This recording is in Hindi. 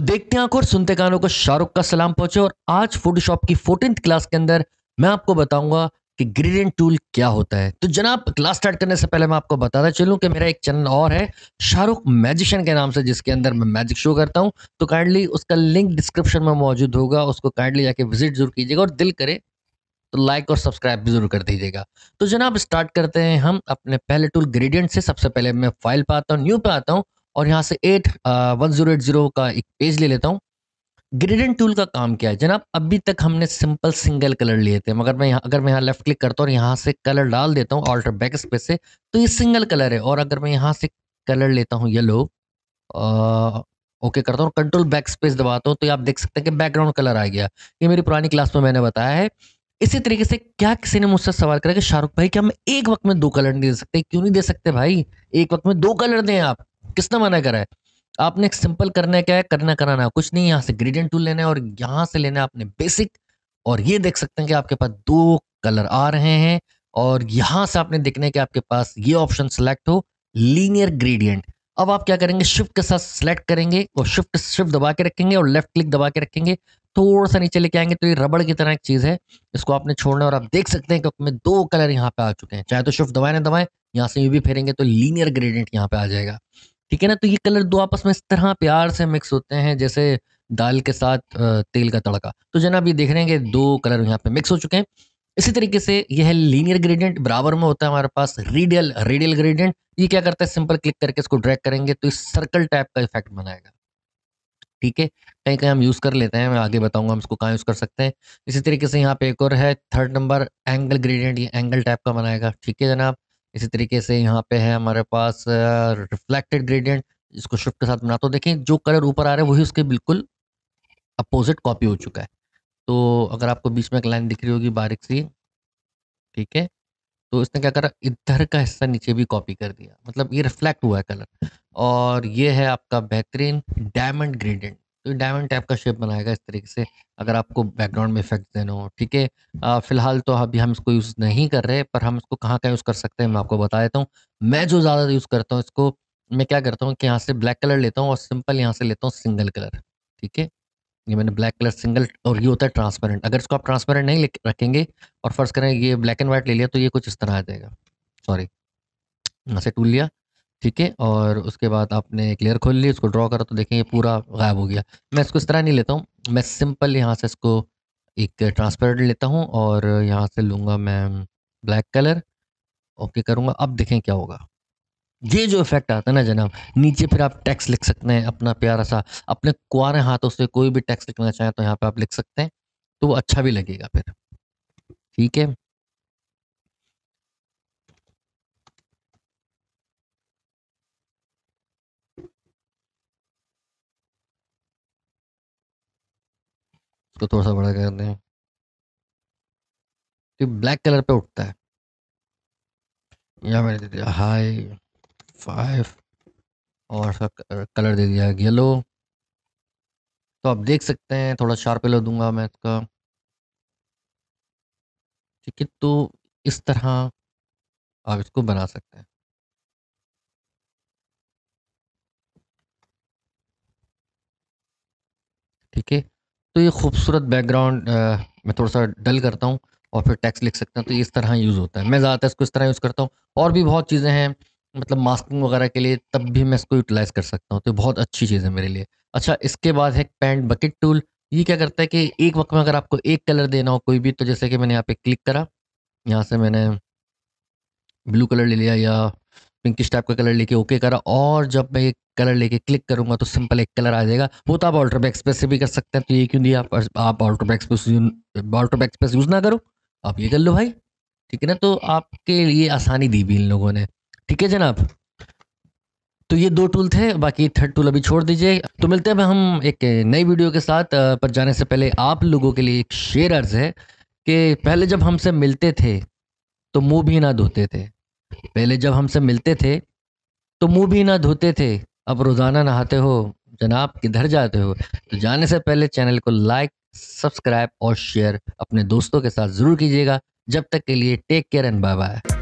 तो देखते हैं और सुनते कानों को शाहरुख का सलाम पहुंचे और आज फोटोशॉप की फोर्टीन क्लास के अंदर मैं आपको बताऊंगा कि ग्रेडियंट टूल क्या होता है तो जनाब क्लास स्टार्ट करने से पहले मैं आपको बताता चलूं कि मेरा एक चैनल और है शाहरुख मैजिशियन के नाम से जिसके अंदर मैं मैजिक शो करता हूं तो काइंडली उसका लिंक डिस्क्रिप्शन में मौजूद होगा उसको काइंडली जाके विजिट जरूर कीजिएगा और दिल करे तो लाइक और सब्सक्राइब भी जरूर कर दीजिएगा तो जनाब स्टार्ट करते हैं हम अपने पहले टूल ग्रेडियंट से सबसे पहले मैं फाइल पर आता हूँ न्यू पर आता हूँ और यहाँ से eight one zero eight zero का एक पेज ले लेता हूँ ग्रेडेंट टूल का काम क्या है जनाब अभी तक हमने सिंपल सिंगल कलर लिए थे मगर मैं यहाँ अगर मैं यहाँ लेफ्ट क्लिक करता हूँ और यहाँ से कलर डाल देता हूँ ऑल्टर बैक स्पेस से तो ये सिंगल कलर है और अगर मैं यहाँ से कलर लेता हूँ येलो ओके uh, करता हूँ कंट्रोल बैक स्पेस दबाता हूँ तो आप देख सकते हैं कि बैकग्राउंड कलर आ गया ये मेरी पुरानी क्लास में मैंने बताया है इसी तरीके से क्या किसी ने मुझसे सवाल करा कि शाहरुख भाई क्या हम एक वक्त में दो कलर नहीं दे सकते क्यों नहीं दे सकते भाई एक वक्त में दो कलर दें आप किसने मना करा है आपने एक सिंपल करने का है करना कराना कुछ नहीं यहाँ से ग्रेडियंट टूल लेना है और यहाँ से लेना है आपने बेसिक और ये देख सकते हैं कि आपके पास दो कलर आ रहे हैं और यहाँ से आपने देखने के आपके पास ये ऑप्शन सेलेक्ट हो लीनियर ग्रेडियंट अब आप क्या करेंगे शिफ्ट के साथ सेलेक्ट करेंगे और शिफ्ट शिफ्ट दबा के रखेंगे और लेफ्ट क्लिक दबा के रखेंगे थोड़ा सा नीचे लेके आएंगे तो ये रबड़ की तरह एक चीज़ है इसको आपने छोड़ना और आप देख सकते हैं कि दो कलर यहाँ पे आ चुके हैं चाहे तो शिफ्ट दबाए ना दबाएं यहाँ से ये भी फेरेंगे तो लीनियर ग्रेडियंट यहाँ पे आ जाएगा ठीक है ना तो ये कलर दो आपस में इस तरह प्यार से मिक्स होते हैं जैसे दाल के साथ तेल का तड़का तो जनाब ये देख रहे हैं कि दो कलर यहाँ पे मिक्स हो चुके हैं इसी तरीके से यह है लीनियर ग्रेडियंट बराबर में होता है हमारे पास रेडियल रेडियल ग्रेडियंट ये क्या करता है सिंपल क्लिक करके इसको ड्रैग करेंगे तो इस सर्कल टाइप का इफेक्ट बनाएगा ठीक है कहीं कहीं हम यूज़ कर लेते हैं मैं आगे बताऊंगा हम इसको कहाँ यूज़ कर सकते हैं इसी तरीके से यहाँ पे एक और है थर्ड नंबर एंगल ग्रेडियंट ये एंगल टाइप का बनाएगा ठीक है जनाब इसी तरीके से यहाँ पे है हमारे पास रिफ्लेक्टेड ग्रेडियंट इसको शिफ्ट के साथ बनाता तो देखें जो कलर ऊपर आ रहा है वही उसके बिल्कुल अपोजिट कॉपी हो चुका है तो अगर आपको बीच में एक लाइन दिख रही होगी बारीक सी ठीक है तो इसने क्या करा इधर का हिस्सा नीचे भी कॉपी कर दिया मतलब ये रिफ्लेक्ट हुआ है कलर और ये है आपका बेहतरीन डायमंड ग्रेडियंट तो डायमंड टाइप का शेप बनाएगा इस तरीके से अगर आपको बैकग्राउंड में इफेक्ट देना हो ठीक है फिलहाल तो अभी हम इसको यूज़ नहीं कर रहे पर हम इसको कहाँ कहाँ यूज़ कर सकते हैं मैं आपको बता देता हूँ मैं जो ज़्यादा यूज़ करता हूँ इसको मैं क्या करता हूँ कि यहाँ से ब्लैक कलर लेता हूँ और सिंपल यहाँ से लेता हूँ सिंगल कलर ठीक है ये मैंने ब्लैक कलर सिंगल और ये होता है ट्रांसपेरेंट अगर इसको आप ट्रांसपेरेंट नहीं रखेंगे और फर्स्ट करें ये ब्लैक एंड वाइट ले लिया तो ये कुछ इस तरह आ जाएगा सॉरी यहाँ से टूल लिया ठीक है और उसके बाद आपने एक लेयर खोल ली उसको ड्रॉ करा तो देखें ये पूरा गायब हो गया मैं इसको इस तरह नहीं लेता हूँ मैं सिंपल यहाँ से इसको एक ट्रांसपेरेंट लेता हूँ और यहाँ से लूँगा मैं ब्लैक कलर ओके करूँगा अब देखें क्या होगा ये जो इफेक्ट आता है ना जनाब नीचे फिर आप टैक्स लिख सकते हैं अपना प्यारा सा अपने कुआरे हाथों से कोई भी टैक्स लिखना चाहें तो यहाँ पर आप लिख सकते हैं तो वो अच्छा भी लगेगा फिर ठीक है इसको थोड़ा सा बड़ा कर दें तो ब्लैक कलर पे उठता है या मैंने दे दिया हाई फाइव और कलर दे दिया येलो तो आप देख सकते हैं थोड़ा शार्प कलर दूंगा मैं इसका ठीक है तो इस तरह आप इसको बना सकते हैं ठीक है तो ये खूबसूरत बैकग्राउंड मैं थोड़ा सा डल करता हूँ और फिर टैक्स लिख सकता हूँ तो ये इस तरह यूज़ होता है मैं ज़्यादातर इसको इस तरह यूज़ करता हूँ और भी बहुत चीज़ें हैं मतलब मास्किंग वगैरह के लिए तब भी मैं इसको यूटिलाइज़ कर सकता हूँ तो बहुत अच्छी चीज़ है मेरे लिए अच्छा इसके बाद है पैंट बकेट टूल ये क्या करता है कि एक वक्त में अगर आपको एक कलर देना हो कोई भी तो जैसे कि मैंने यहाँ पे क्लिक करा यहाँ से मैंने ब्लू कलर ले लिया या पिंकिश टाइप का कलर लेके ओके करा और जब मैं ये कलर लेके क्लिक करूंगा तो सिंपल एक कलर आ जाएगा वो तो आप ऑल्टर पे से भी कर सकते हैं तो ये क्यों दिया आप ऑल्टर पे ऑल्टर पे यूज़ ना करो आप ये कर लो भाई ठीक है ना तो आपके लिए आसानी दी भी इन लोगों ने ठीक है जनाब तो ये दो टूल थे बाकी थर्ड टूल अभी छोड़ दीजिए तो मिलते हैं हम एक नई वीडियो के साथ पर जाने से पहले आप लोगों के लिए एक शेयर अर्ज है कि पहले जब हमसे मिलते थे तो मुंह भी ना धोते थे पहले जब हमसे मिलते थे तो मुंह भी ना धोते थे अब रोज़ाना नहाते हो जनाब किधर जाते हो तो जाने से पहले चैनल को लाइक सब्सक्राइब और शेयर अपने दोस्तों के साथ ज़रूर कीजिएगा जब तक के लिए take care and bye bye